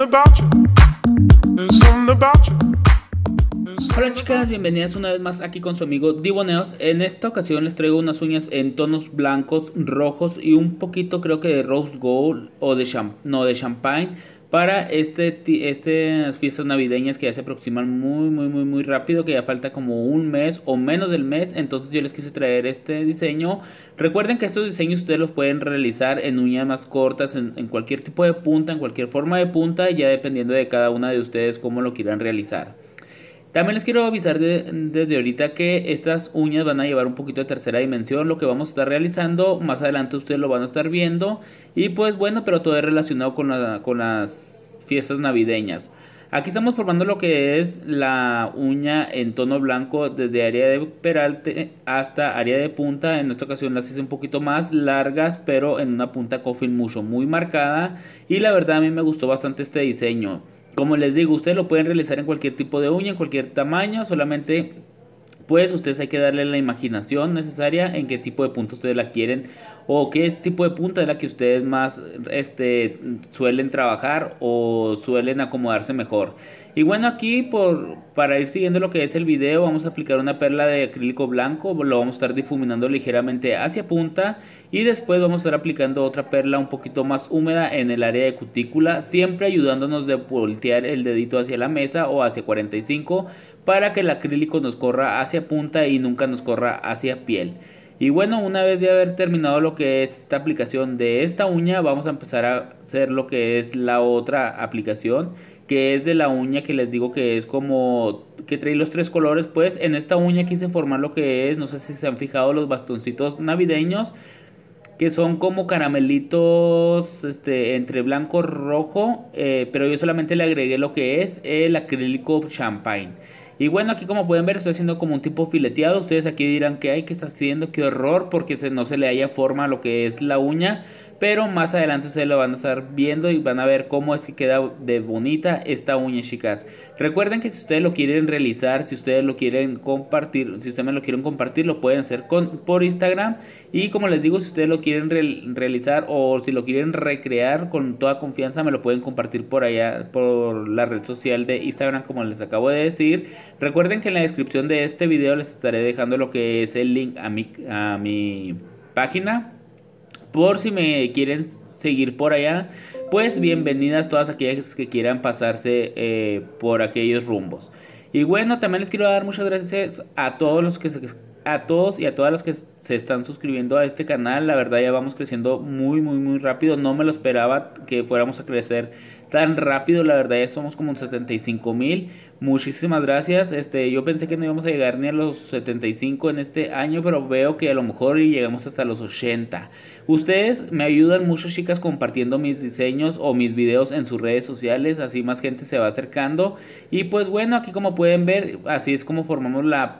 Hola chicas, bienvenidas una vez más aquí con su amigo Diboneos. En esta ocasión les traigo unas uñas en tonos blancos, rojos y un poquito creo que de rose gold o de champ no de champagne para este, estas fiestas navideñas que ya se aproximan muy, muy, muy, muy rápido, que ya falta como un mes o menos del mes. Entonces yo les quise traer este diseño. Recuerden que estos diseños ustedes los pueden realizar en uñas más cortas, en cualquier tipo de punta, en cualquier forma de punta, ya dependiendo de cada una de ustedes cómo lo quieran realizar. También les quiero avisar desde ahorita que estas uñas van a llevar un poquito de tercera dimensión, lo que vamos a estar realizando. Más adelante ustedes lo van a estar viendo. Y pues bueno, pero todo es relacionado con, con las fiestas navideñas. Aquí estamos formando lo que es la uña en tono blanco desde área de peralte hasta área de punta. En esta ocasión las hice un poquito más largas, pero en una punta coffin mucho muy marcada. Y la verdad a mí me gustó bastante este diseño. Como les digo, ustedes lo pueden realizar en cualquier tipo de uña, en cualquier tamaño, solamente pues ustedes hay que darle la imaginación necesaria en qué tipo de punta ustedes la quieren o qué tipo de punta es la que ustedes más este, suelen trabajar o suelen acomodarse mejor. Y bueno, aquí por, para ir siguiendo lo que es el video, vamos a aplicar una perla de acrílico blanco, lo vamos a estar difuminando ligeramente hacia punta y después vamos a estar aplicando otra perla un poquito más húmeda en el área de cutícula, siempre ayudándonos de voltear el dedito hacia la mesa o hacia 45 para que el acrílico nos corra hacia punta y nunca nos corra hacia piel. Y bueno, una vez de haber terminado lo que es esta aplicación de esta uña, vamos a empezar a hacer lo que es la otra aplicación, que es de la uña que les digo que es como que trae los tres colores. Pues en esta uña quise formar lo que es, no sé si se han fijado los bastoncitos navideños, que son como caramelitos este, entre blanco rojo, eh, pero yo solamente le agregué lo que es el acrílico champagne. Y bueno, aquí como pueden ver, estoy haciendo como un tipo fileteado. Ustedes aquí dirán que hay que está haciendo, qué horror, porque no se le haya forma a lo que es la uña. Pero más adelante ustedes lo van a estar viendo y van a ver cómo es que queda de bonita esta uña, chicas. Recuerden que si ustedes lo quieren realizar, si ustedes lo quieren compartir, si ustedes me lo quieren compartir, lo pueden hacer por Instagram. Y como les digo, si ustedes lo quieren realizar o si lo quieren recrear con toda confianza, me lo pueden compartir por allá, por la red social de Instagram, como les acabo de decir. Recuerden que en la descripción de este video les estaré dejando lo que es el link a mi, a mi página. Por si me quieren seguir por allá, pues bienvenidas todas aquellas que quieran pasarse eh, por aquellos rumbos. Y bueno, también les quiero dar muchas gracias a todos los que a todos y a todas las que se están suscribiendo a este canal. La verdad ya vamos creciendo muy muy muy rápido. No me lo esperaba que fuéramos a crecer tan rápido, la verdad ya somos como 75 mil. Muchísimas gracias. Este, yo pensé que no íbamos a llegar ni a los 75 en este año, pero veo que a lo mejor llegamos hasta los 80. Ustedes me ayudan mucho, chicas, compartiendo mis diseños o mis videos en sus redes sociales, así más gente se va acercando. Y pues bueno, aquí como pueden ver, así es como formamos la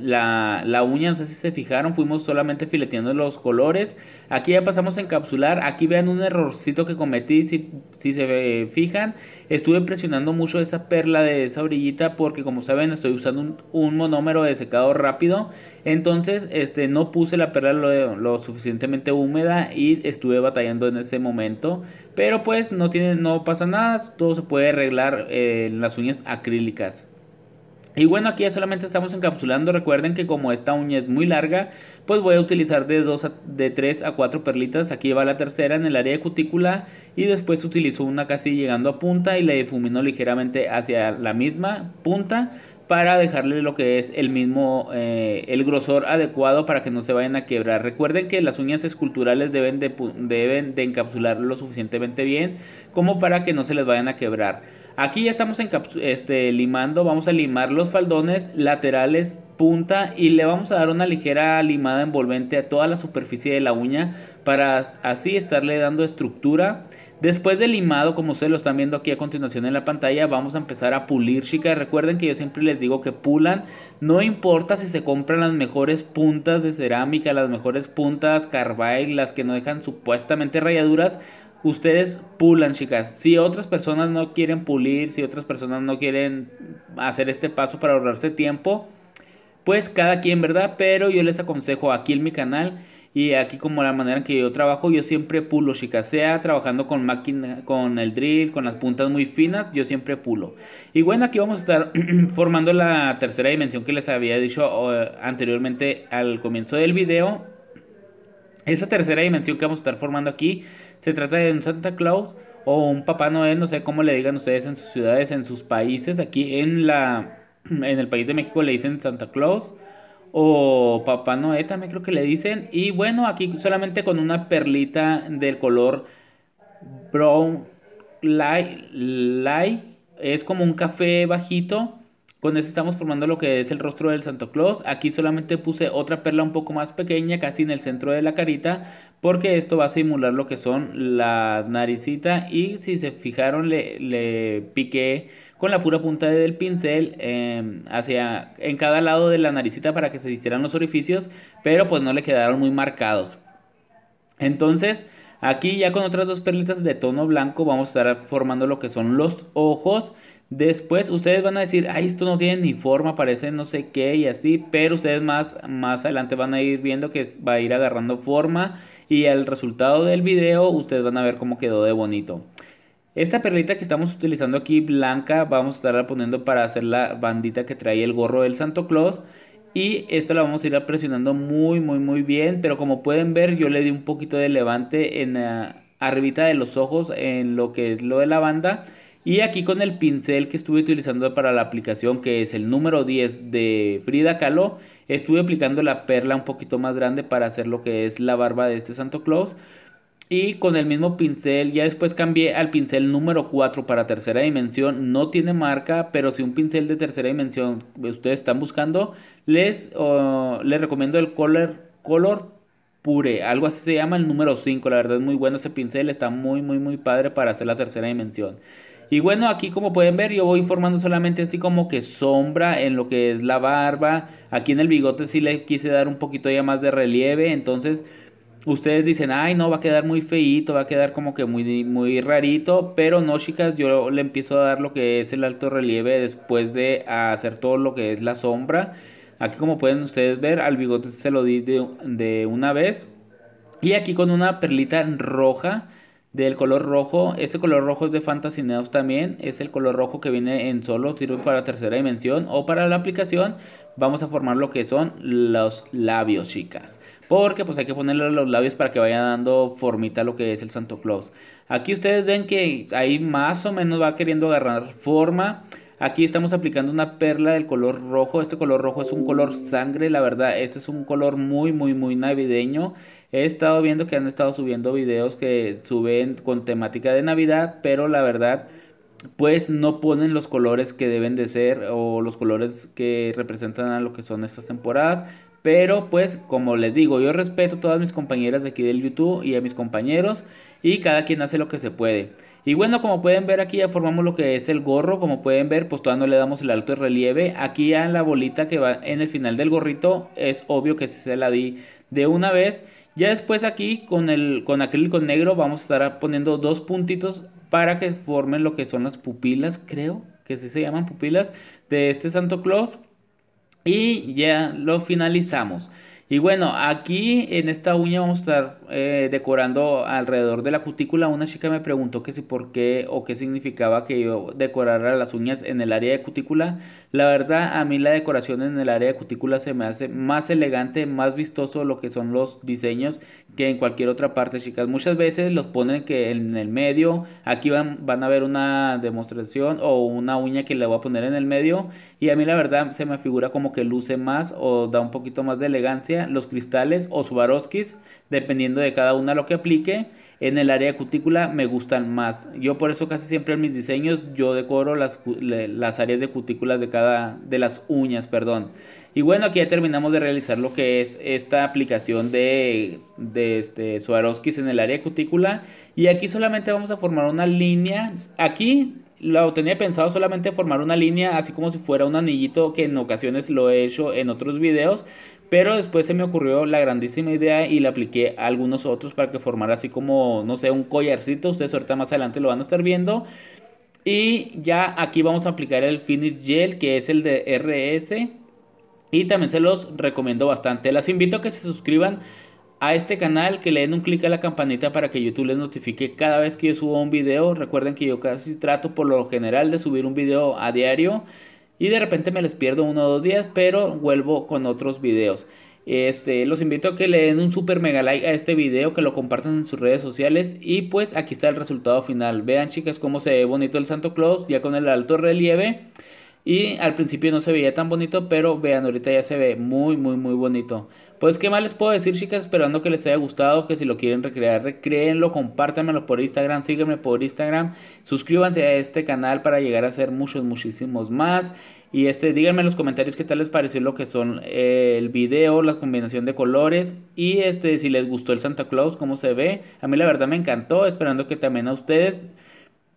la, uña, no sé si se fijaron, fuimos solamente fileteando los colores. Aquí ya pasamos a encapsular, aquí vean un errorcito que cometí, si, se fijan, estuve presionando mucho esa perla de esa orillita porque como saben estoy usando un, monómero de secado rápido, entonces este, no puse la perla lo, lo, suficientemente húmeda y estuve batallando en ese momento, pero pues no, tiene, no pasa nada, todo se puede arreglar eh, en las uñas acrílicas. Y bueno, aquí ya solamente estamos encapsulando. Recuerden que como esta uña es muy larga, pues voy a utilizar de, dos de 3 a 4 perlitas. Aquí va la tercera en el área de cutícula y después utilizo una casi llegando a punta y la difumino ligeramente hacia la misma punta para dejarle lo que es el mismo, eh, el grosor adecuado para que no se vayan a quebrar. Recuerden que las uñas esculturales deben de, deben encapsular lo suficientemente bien como para que no se les vayan a quebrar. Aquí ya estamos este, limando, vamos a limar los faldones laterales, punta y le vamos a dar una ligera limada envolvente a toda la superficie de la uña para así estarle dando estructura Después del limado, como ustedes lo están viendo aquí a continuación en la pantalla, vamos a empezar a pulir, chicas. Recuerden que yo siempre les digo que pulan, no importa si se compran las mejores puntas de cerámica, las mejores puntas carbide, las que no dejan supuestamente rayaduras, ustedes pulan, chicas. Si otras personas no quieren pulir, si otras personas no quieren hacer este paso para ahorrarse tiempo, pues cada quien, ¿verdad? Pero yo les aconsejo aquí en mi canal y aquí como la manera en que yo trabajo, yo siempre pulo, chica, sea trabajando con máquina, con el drill, con las puntas muy finas, yo siempre pulo. Y bueno, aquí vamos a estar formando la tercera dimensión que les había dicho anteriormente al comienzo del video. Esa tercera dimensión que vamos a estar formando aquí se trata de un Santa Claus o un Papá Noel, no sé cómo le digan ustedes en sus ciudades, en sus países. Aquí en la en el país de México le dicen Santa Claus o Papá Noé también creo que le dicen. Y bueno, aquí solamente con una perlita del color brown light, light es como un café bajito con estamos formando lo que es el rostro del Santo Claus. Aquí solamente puse otra perla un poco más pequeña, casi en el centro de la carita, porque esto va a simular lo que son la naricita. Y si se fijaron, le, le piqué con la pura punta del pincel em, hacia en cada lado de la naricita para que se hicieran los orificios, pero pues no le quedaron muy marcados. Entonces, aquí ya con otras dos perlitas de tono blanco vamos a estar formando lo que son los ojos. Después ustedes van a decir, ay, esto no tiene ni forma, parece no sé qué y así, pero ustedes más, más adelante van a ir viendo que va a ir agarrando forma y el resultado del video ustedes van a ver cómo quedó de bonito. Esta perlita que estamos utilizando aquí blanca vamos a estarla poniendo para hacer la bandita que trae el gorro del Santo Claus. Y esto la vamos a ir presionando muy, muy, muy bien. Pero como pueden ver, yo le di un poquito de levante en la eh, arribita de los ojos en lo que es lo de la banda. Y aquí con el pincel que estuve utilizando para la aplicación, que es el número 10 de Frida Kahlo, estuve aplicando la perla un poquito más grande para hacer lo que es la barba de este Santo Claus y con el mismo pincel, ya después cambié al pincel número 4 para tercera dimensión, no tiene marca, pero si un pincel de tercera dimensión ustedes están buscando, les, les recomiendo el Color, color Pure, algo así se llama el número 5, la verdad es muy bueno ese pincel, está muy muy muy padre para hacer la tercera dimensión. Y bueno, aquí como pueden ver, yo voy formando solamente así como que sombra en lo que es la barba. Aquí en el bigote sí le quise dar un poquito ya más de relieve. Entonces, ustedes dicen, ay, no, va a quedar muy feíto, va a quedar como que muy, muy rarito, pero no, chicas, yo le empiezo a dar lo que es el alto relieve después de hacer todo lo que es la sombra. Aquí como pueden ustedes ver, al bigote se lo di de, de una vez. Y aquí con una perlita roja del color rojo. Este color rojo es de Fantasy Neos también. Es el color rojo que viene en solo, sirve para tercera dimensión o para la aplicación. Vamos a formar lo que son los labios, chicas. Porque pues hay que ponerle los labios para que vaya dando formita lo que es el Santo Claus. Aquí ustedes ven que ahí más o menos va queriendo agarrar forma. Aquí estamos aplicando una perla del color rojo. Este color rojo es un color sangre, la verdad. Este es un color muy, muy, muy navideño. He estado viendo que han estado subiendo videos que suben con temática de Navidad, pero la verdad pues no ponen los colores que deben de ser o los colores que representan a lo que son estas temporadas. Pero pues como les digo, yo respeto a todas mis compañeras de aquí del YouTube y a mis compañeros y cada quien hace lo que se puede. Y bueno, como pueden ver aquí ya formamos lo que es el gorro, como pueden ver pues todavía no le damos el alto de relieve. Aquí ya en la bolita que va en el final del gorrito es obvio que se la di de una vez. Ya después aquí con, el, con acrílico negro vamos a estar poniendo dos puntitos para que formen lo que son las pupilas, creo que sí se llaman pupilas, de este Santo Claus. Y ya lo finalizamos. Y bueno, aquí en esta uña vamos a estar eh, decorando alrededor de la cutícula. Una chica me preguntó que si por qué o qué significaba que yo decorara las uñas en el área de cutícula. La verdad, a mí la decoración en el área de cutícula se me hace más elegante, más vistoso lo que son los diseños que en cualquier otra parte, chicas. Muchas veces los ponen que en el medio. Aquí van, van a ver una demostración o una uña que le voy a poner en el medio. Y a mí la verdad se me figura como que luce más o da un poquito más de elegancia los cristales o Swarovskis, dependiendo de cada una lo que aplique. En el área de cutícula me gustan más. Yo por eso casi siempre en mis diseños yo decoro las, áreas de cutículas de cada de las uñas, perdón. Y bueno, aquí ya terminamos de realizar lo que es esta aplicación de, de este Swarovskis en el área cutícula. Y aquí solamente vamos a formar una línea. Aquí lo tenía pensado solamente formar una línea, así como si fuera un anillito que en ocasiones lo he hecho en otros videos, pero después se me ocurrió la grandísima idea y la apliqué a algunos otros para que formara así como, no sé, un collarcito, ustedes ahorita más adelante lo van a estar viendo. Y ya aquí vamos a aplicar el Finish Gel, que es el de RS, y también se los recomiendo bastante. Las invito a que se suscriban a este canal, que le den un clic a la campanita para que YouTube les notifique cada vez que yo subo un video. Recuerden que yo casi trato por lo general de subir un video a diario y de repente me les pierdo uno o dos días, pero vuelvo con otros videos. Este, los invito a que le den un super mega like a este video, que lo compartan en sus redes sociales y pues aquí está el resultado final. Vean chicas cómo se ve bonito el Santo Claus ya con el alto relieve. Y al principio no se veía tan bonito, pero vean, ahorita ya se ve muy, muy, muy bonito. Pues qué más les puedo decir, chicas, esperando que les haya gustado, que si lo quieren recrear, recréenlo, compártanmelo por Instagram, síganme por Instagram, suscríbanse a este canal para llegar a hacer muchos, muchísimos más. Y este, díganme en los comentarios qué tal les pareció lo que son eh, el video, la combinación de colores y este, si les gustó el Santa Claus, cómo se ve. A mí la verdad me encantó, esperando que también a ustedes.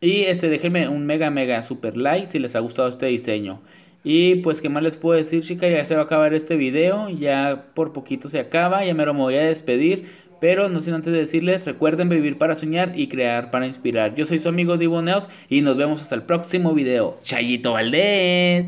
Y este, déjenme un mega, mega super like si les ha gustado este diseño. Y pues, ¿qué más les puedo decir, chicas? Ya se va a acabar este video. Ya por poquito se acaba. Ya me lo voy a despedir. Pero no sin antes decirles, recuerden vivir para soñar y crear para inspirar. Yo soy su amigo Diboneos y nos vemos hasta el próximo video. Chayito Valdés.